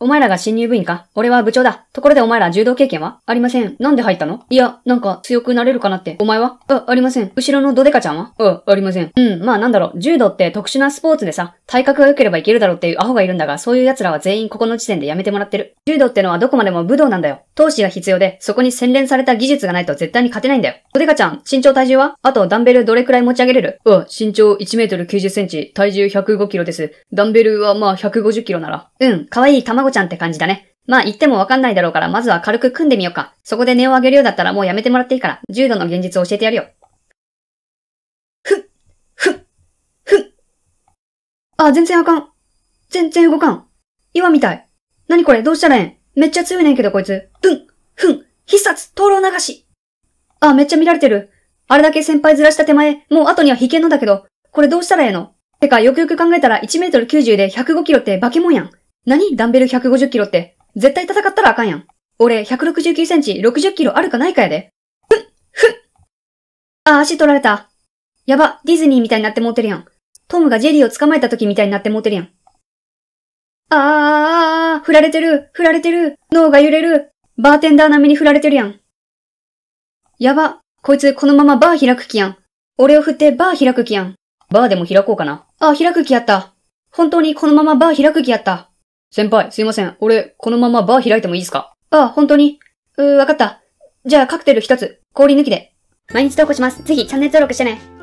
お前らが新入部員か俺は部長だ。ところでお前ら柔道経験はありません。なんで入ったのいや、なんか強くなれるかなって。お前はあ、ありません。後ろのドデカちゃんはあ、ありません。うん、まあなんだろう、柔道って特殊なスポーツでさ、体格が良ければいけるだろうっていうアホがいるんだが、そういう奴らは全員ここの時点でやめてもらってる。柔道ってのはどこまでも武道なんだよ。闘志が必要で、そこに洗練された技術がないと絶対に勝てないんだよ。おでかちゃん、身長体重はあとダンベルどれくらい持ち上げれるうん、身長1メートル90センチ、体重105キロです。ダンベルはまあ150キロなら。うん、かわいい卵ちゃんって感じだね。まあ言ってもわかんないだろうから、まずは軽く組んでみようか。そこで値を上げるようだったらもうやめてもらっていいから、柔道の現実を教えてやるよ。あ、全然あかん。全然動かん。岩みたい。何これどうしたらええんめっちゃ強いねんけどこいつ。ふんふん必殺灯籠流しあ、めっちゃ見られてる。あれだけ先輩ずらした手前、もう後には引けんのだけど、これどうしたらええのてか、よくよく考えたら1メートル90で105キロって化け物やん。何ダンベル150キロって。絶対戦ったらあかんやん。俺、169センチ、60キロあるかないかやで。ふんふんあ、足取られた。やば、ディズニーみたいになってもうてるやん。トムがジェリーを捕まえた時みたいになってモてるやん。あー、振られてる、振られてる、脳が揺れる、バーテンダー並みに振られてるやん。やば、こいつこのままバー開く気やん。俺を振ってバー開く気やん。バーでも開こうかな。あ、開く気やった。本当にこのままバー開く気やった。先輩、すいません。俺、このままバー開いてもいいですかあ、本当にうー、わかった。じゃあカクテル一つ、氷抜きで。毎日投稿します。ぜひチャンネル登録してね。